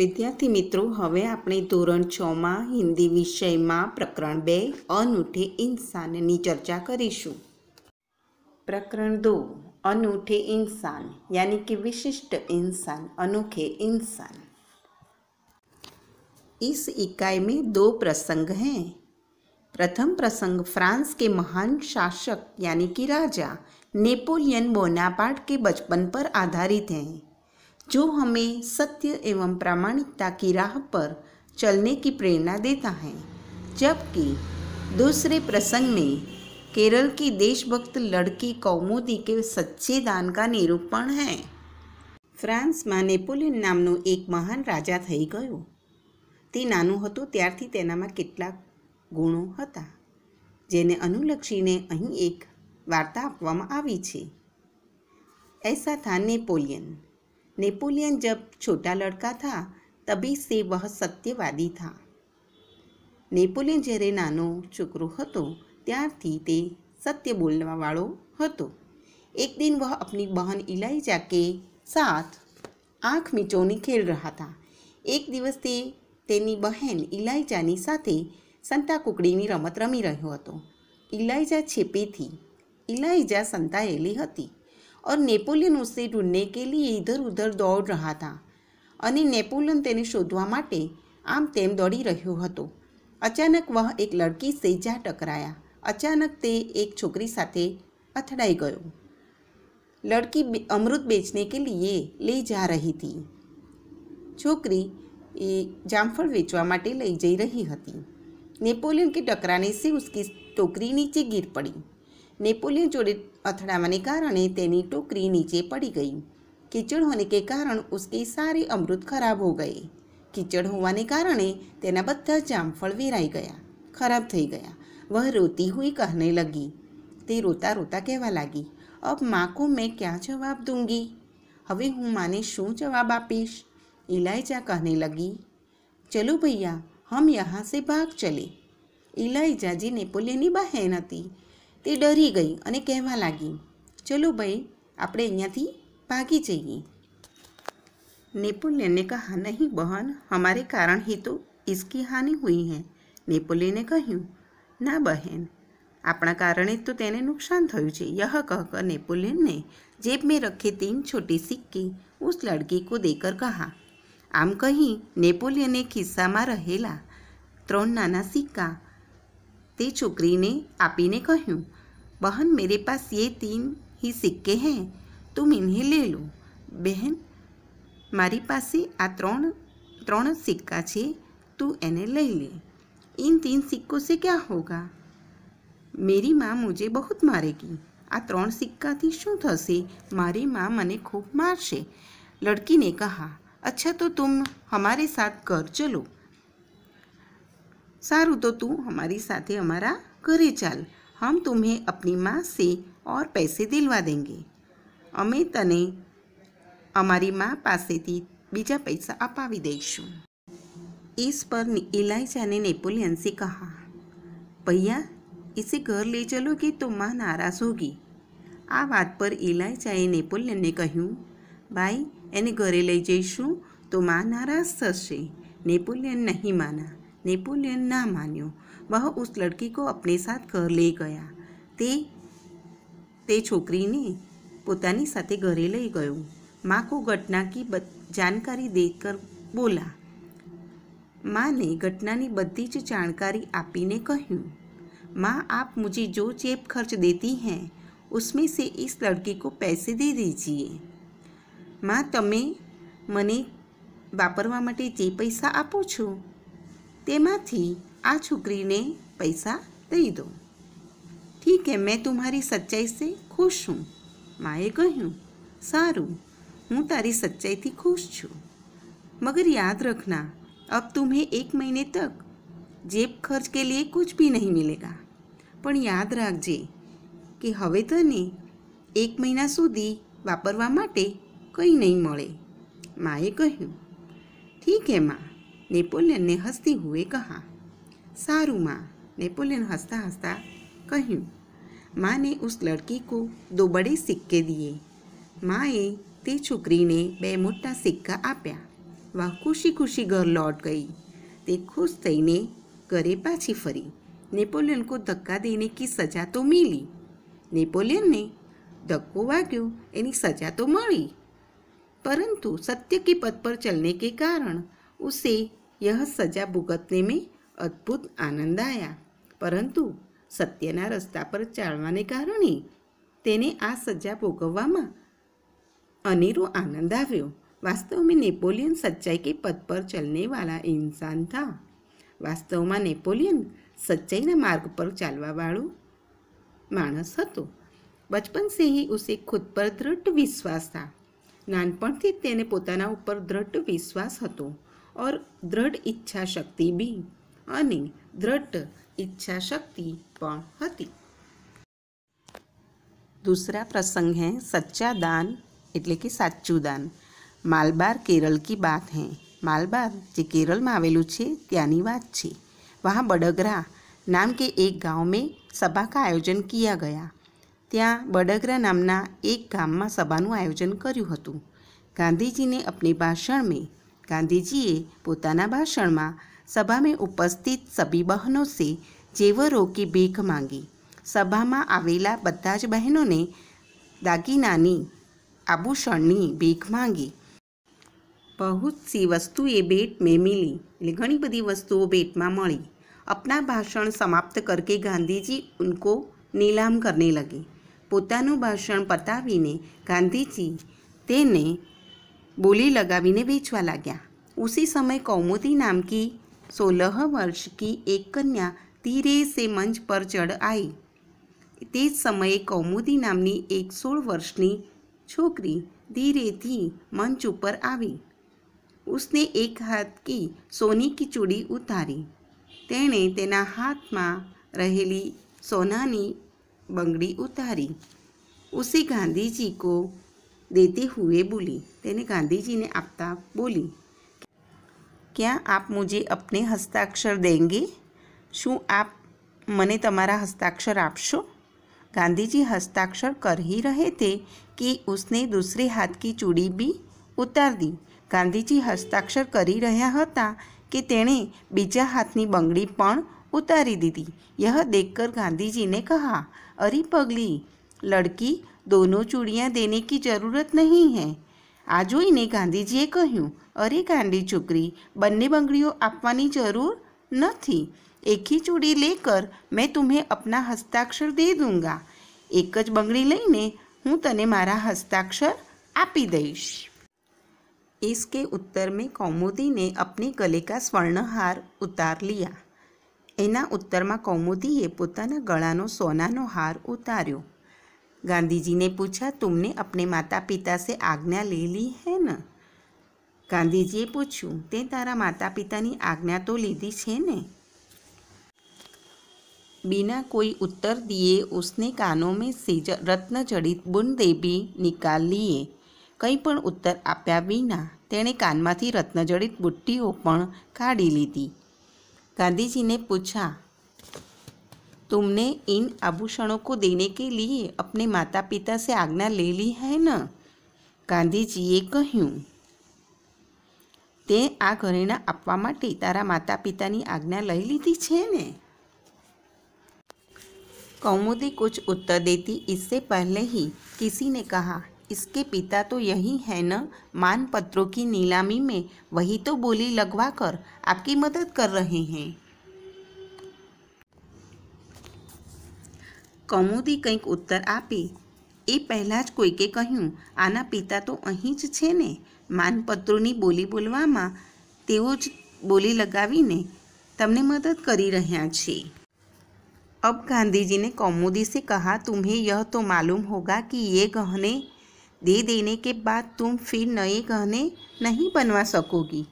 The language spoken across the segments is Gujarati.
विद्यार्थी मित्रों, હવે આપણે ધોરણ 6 માં હિન્દી વિષયમાં પ્રકરણ 2 અનૂठे इंसानની ચર્ચા કરીશું. પ્રકરણ 2 અનૂठे इंसान, એટલે કે વિશિષ્ટ इंसान, अनोखे इंसान. ਇਸ એકાઈમાં બે પ્રસંગ છે. પ્રથમ પ્રસંગ ફ્રાન્સ કે મહાન શાસક, એટલે કે રાજા નેપોલિયન બોનાપાર્ટ કે બચપણ પર આધારિત છે. जो हमें सत्य एवं प्रामाणिकता की राह पर चलने की प्रेरणा देता है जबकि दूसरे प्रसंग में केरल की देशभक्त लड़की कौमुदी के सच्चे दान का निरूपण है ફ્રાન્સમાં નેપોલિયન નામનો એક મહાન રાજા થઈ ગયો તે નાનું હતું ત્યારથી તેનામાં કેટલાક ગુણો હતા જેને અનુલક્ષીને અહીં એક વાર્તા આપવામાં આવી છે એસા થા નેપોલિયન नेपोलियन जब छोटा લડકા થા તભી સે વહ સત્યવાદી થા નેપોલિયન જ્યારે નાનો છોકરો હતો ત્યારથી તે સત્ય બોલવાવાળો હતો એક દિન વહ અપની બહન ઇલાઇજા કે સાથ આંખ મીચોની ખેલ રહ્યા હતા એક દિવસ તે તેની બહેન ઇલાઇજાની સાથે સંતા કુકડીની રમત રમી રહ્યો હતો ઇલાઇજા છેપેથી ઇલાઈજા સંતાયેલી હતી और નેપોલિયન ઉસसे ઢૂંઢને કે લીએ ઇધર ઉધર દોડ રહ્યા હતા અને નેપોલિયન તેને શોધવા માટે આમ તેમ દોડી રહ્યો હતો અચાનક વહ એક લડકી સે જ્યાં ટકરાયા અચાનક તે એક છોકરી સાથે અથડાઈ ગયો લડકી અમૃત બેચને કે લીએ લે જા રહી હતી છોકરી એ જામફળ વેચવા માટે લઈ જઈ રહી હતી નેપોલિયન કે ટકરાને સે ઉસકી ટોકરી નીચે ગીર પડી નેપોલિયન જોડે અથડાવાને કારણે તેની ટોકરી નીચે પડી ગઈ કિચડ હોને કે કારણ ઉસકે સારી અમૃત ખરાબ હો गए કિચડ હોવાને કારણે તેના બધા જામફળ વેરાઈ ગયા ખરાબ થઈ ગયા વહ રોતી હુઈ કહેને લગી તે રોતા રોતા કહેવા લાગી અબ માં કો મેં ક્યાં જવાબ દૂંગી હવે હું માને શું જવાબ આપીશ ઇલાયજા કહને લગી ચલો ભૈયા હમ યહાં સે ભાગ ચલે જે નેપોલિયનની બહેન હતી તે ડરી ગઈ અને કહેવા લાગી ચલો ભાઈ આપણે અહીંયાથી ભાગી જઈએ नेपोलियन કહા નહીં नहीं बहन કારણ હેતુ ही तो इसकी હે નેપોલિયને કહ્યું ના બહેન આપણા કારણે તો તેને નુકસાન થયું છે યહ કહક નેપોલિયનને જેબ મેં में તીન છોટી छोटी ઉસ उस કો દેકર કહા આમ કહી નેપોલિયને ખિસ્સામાં રહેલા ત્રણ નાના સિક્કા તે છોકરીને આપીને કહ્યું બહન મેરે પાસ યે તીન હી સિક્કે હૈ તુમ ઇન્હે લે લો બહેન મારી પાસે આ ત્રણ ત્રણ સિક્કા છે તું એને લઈ લે इन તીન સિક્કો સે क्या હોગા मेरी माँ मुझे बहुत મારેગી આ ત્રણ સિક્કાથી શું થશે મારી માં મને ખૂબ મારશે લડકીને કહા અચ્છા તો તુમ હમારે સાથ ઘર ચલો સારું તો તું અમારી સાથે અમારા ઘરે ચાલ હમ તુમ્હેં અપની માં સે ઓર પૈસે દિલવા દેંગે અમે તને અમારી માં પાસેથી બીજા પૈસા અપાવી દઈશું इस પર इलायचा ने नेपोलियन से कहा भैया इसे घर ले તો માં નારાજ હોગી આ વાત પર ઇલાયચાએ નેપોલિયનને કહ્યું ભાઈ એને ઘરે લઈ જઈશું તો માં નારાજ થશે નેપોલિયન નહીં માના નેપોલિયન ના માન્યો वह ઉસ લડકી કો अपने साथ ઘર ले ગયા તે તે છોકરીને પોતાની સાથે ઘરે લઈ ગયો માં કો ઘટના કી જાણકારી દેકર બોલા માને ઘટનાની બધી જ જાણકારી આપીને કહ્યું માં આપ મુજે જો ચેપ ખર્ચ દેતી હૈ ઉસમે સે इस લડકી કો પૈસે दे दीजिए માં તમે મને વાપરવા માટે જે પૈસા આપો છો તેમાંથી આ છોકરીને પૈસા દઈ દો ઠીક હે મેં તમારી સચ્ચાઈ સે ખુશ છું માએ કહ્યું સારું હું તારી સચ્ચાઈથી ખુશ છું મગર યાદ રખના અબ तुम्हें એક મહિને તક જેબ ખર્ચ કે લીએ કુછ ભી નહીં મિલેગા પણ યાદ રાખજે કે હવે તને એક મહિના સુધી વાપરવા માટે કંઈ નહીં મળે માએ કહ્યું ઠીક હે માં नेपोलियन હસતી हंसते કહા સારું सारू નેપોલિયન હસતા હસતા કહ્યું માને माँ લડકી કો लड़की को दो बड़े માએ તે છોકરીને બે મોટા સિક્કા આપ્યા વાહ ખુશી ખુશી ઘર લોટ ગઈ તે ખુશ થઈને ઘરે પાછી ફરી નેપોલિયન કો ધક્કા દેને કી સજા તો મિલી નેપોલિયનને ધક્કો વાગ્યો એની સજા તો મળી પરંતુ સત્ય કે પદ પર ચલને કે કારણ ઉસે યહ સજા ભુગતને મેં અદ્ભુત આનંદ આયા પરંતુ સત્યના રસ્તા પર ચાલવાને કારણે તેને આ સજા ભોગવવામાં અનેરો આનંદ આવ્યો વાસ્તવમાં નેપોલિયન સચ્ચાઈ કે પદ પર ચલને વાળા ઇન્સાન થા વાસ્તવમાં નેપોલિયન સચ્ચાઈના માર્ગ પર ચાલવાવાળો માણસ હતો બચપન સે હી ઉસે ખુદ પર દ્રઢ વિશ્વાસ થા નાનપણથી જ તેને પોતાના ઉપર દ્રઢ વિશ્વાસ હતો और દ્રઢ ઈચ્છા શક્તિ બી અને દ્રઢ ઈચ્છા શક્તિ પણ હતી દૂસરા પ્રસંગ હૈ સચ્ચા દાન એટલે કે સાચું દાન માલબાર કેરળ કી બાત હૈ માલબાર જે કેરળમાં આવેલું છે ત્યાંની વાત છે વહાં બડગરા નામ કે એક ગામ મેં સભા કા આયોજન કિયા ગયા ત્યાં બડગરા નામના એક ગામમાં સભાનું આયોજન કર્યું હતું ગાંધીજીને અપને ભાષણ મેં ગાંધીજીએ પોતાના ભાષણમાં સભા ઉપસ્થિત સભી બહેનો સે જેવો રોકી ભીખ માંગી સભામાં આવેલા બધા જ બહેનોને દાગીનાની આભૂષણની ભીખ માંગી બહુત સી વસ્તુએ ભેટ મેં મિલી એટલે ઘણી બધી વસ્તુઓ ભેટમાં મળી અપના ભાષણ સમાપ્ત કરકે ગાંધીજી ઉનકો નીલામ કરને લગે પોતાનું ભાષણ પતાવીને ગાંધીજી તેને બોલી લગાવીને વેચવા લાગ્યા ઉસી સમય કૌમુદી નામ કી સોલહ વર્ષ કી એક કન્યા ધીરે સે મંચ પર ચઢ આવી તે જ સમયે કૌમુદી નામની એક સોળ વર્ષની છોકરી ધીરેથી મંચ ઉપર આવી ઉસને એક હાથ કી સોની કી ચૂડી ઉતારી તેણે તેના હાથમાં રહેલી સોનાની બંગડી ઉતારી ઉસી ગાંધીજી કો દેતી હુએ બોલી તેને ગાંધીજીને આપતા બોલી ક્યાં આપ મુજે અપને હસ્તાક્ષર દેંગે શું આપ મને તમારા હસ્તાક્ષર આપશો ગાંધીજી હસ્તાક્ષર કરી રહે તે કે कि દૂસરે दूसरे हाथ की चूड़ी भी उतार ગાંધીજી હસ્તાક્ષર કરી રહ્યા હતા કે તેણે બીજા હાથની બંગડી પણ ઉતારી દીધી યહ દેખકર ગાંધીજીને કહા અરી પગલી લડકી દોનો ચૂડિયા દેને કી જરૂરત નહીં હૈ આ જોઈને ગાંધીજીએ કહ્યું અરે ગાંડી છોકરી બંને બંગડીઓ આપવાની જરૂર નથી એકી ચૂડી લેકર મેં તુમ્હે અપના હસ્તાક્ષર દે દૂંગા એક જ બંગડી લઈને હું તને મારા હસ્તાક્ષર આપી દઈશ इसके उत्तर में कौमुदी ने अपने गले का स्वर्णहार उतार लिया એના ઉત્તરમાં કૌમુદીએ પોતાના ગળાનો સોનાનો હાર ઉતાર્યો गांधी जी ने पूछा तुमने अपने माता पिता से आज्ञा ले ली है न ગાંધીજીએ પૂછ્યું તે તારા માતા પિતાની આજ્ઞા તો લીધી છે ને બિના કોઈ ઉત્તર દિએ ઉસને કાનો મેં સેજ રત્ન જડિત બુનદેબી નિકાલ લીએ કંઈ પણ ઉત્તર આપ્યા વિના તેણે કાનમાંથી રત્નજડિત બુટ્ટીઓ પણ કાઢી લીધી ગાંધીજીને પૂછા तुमने इन आभूषणों को देने के लिए अपने माता पिता से आज्ञा ले ली है न ગાંધીજીએ कहूँ ते आ ઘરેણાં આપવા तारा माता पिता પિતાની आज्ञा લઈ લીધી છે ने कौमुदी कुछ उत्तर देती इससे पहले ही किसी ने कहा इसके पिता तो यही है न मानपत्रों की नीलामी में वही तो बोली लगवा कर आपकी मदद कर रहे हैं કૌમુદી કંઈક ઉત્તર આપે એ પહેલાં જ કોઈકે કહ્યું આના પિતા તો અહીં જ છે ને માનપત્રોની બોલી બોલવામાં તેઓ જ બોલી લગાવીને તમને મદદ કરી રહ્યા છે અબ ગાંધીજીને કૌમુદી સે કહા તુમ્હે યહ તો માલુમ હોગા કે યે ગહને દે દેને કે બાદ તુમ ફિર નયે ગહને નહીં બનવા શકોગી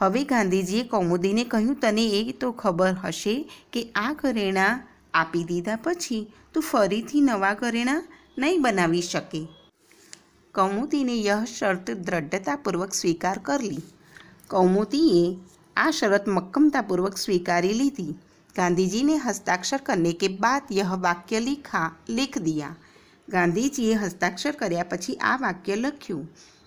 હવે ગાંધીજીએ કૌમુદીને કહ્યું તને એ તો ખબર હશે કે આ ઘરેણાં આપી દીધા પછી તું ફરીથી નવા ઘરેણાં નહીં બનાવી શકે કૌમુતીને યહ શરત દ્રઢતાપૂર્વક સ્વીકાર કરલી કૌમુતીએ આ શરત મક્કમતાપૂર્વક સ્વીકારી લીધી ગાંધીજીને હસ્તાક્ષર કરને કે બાદ યહ વાક્ય લિખા લિખ દિયા ગાંધીજીએ હસ્તાક્ષર કર્યા પછી આ વાક્ય લખ્યું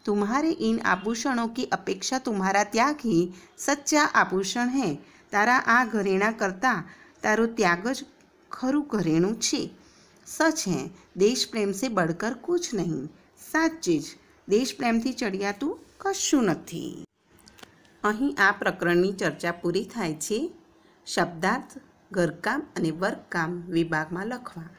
तुम्हारे इन આભૂષણો की અપેક્ષા तुम्हारा त्याग ही सच्चा आभूषण है तारा आ घरेणा करता तारो त्याग ज ખરું ઘરેણું છે સચ હે દેશ પ્રેમ સે બળકર કુછ નહીં સાચી જ દેશ પ્રેમથી ચડિયાતું કશું નથી અહીં આ પ્રકરણની ચર્ચા પૂરી થાય છે શબ્દાર્થ ઘરકામ અને વર્કકામ વિભાગમાં લખવા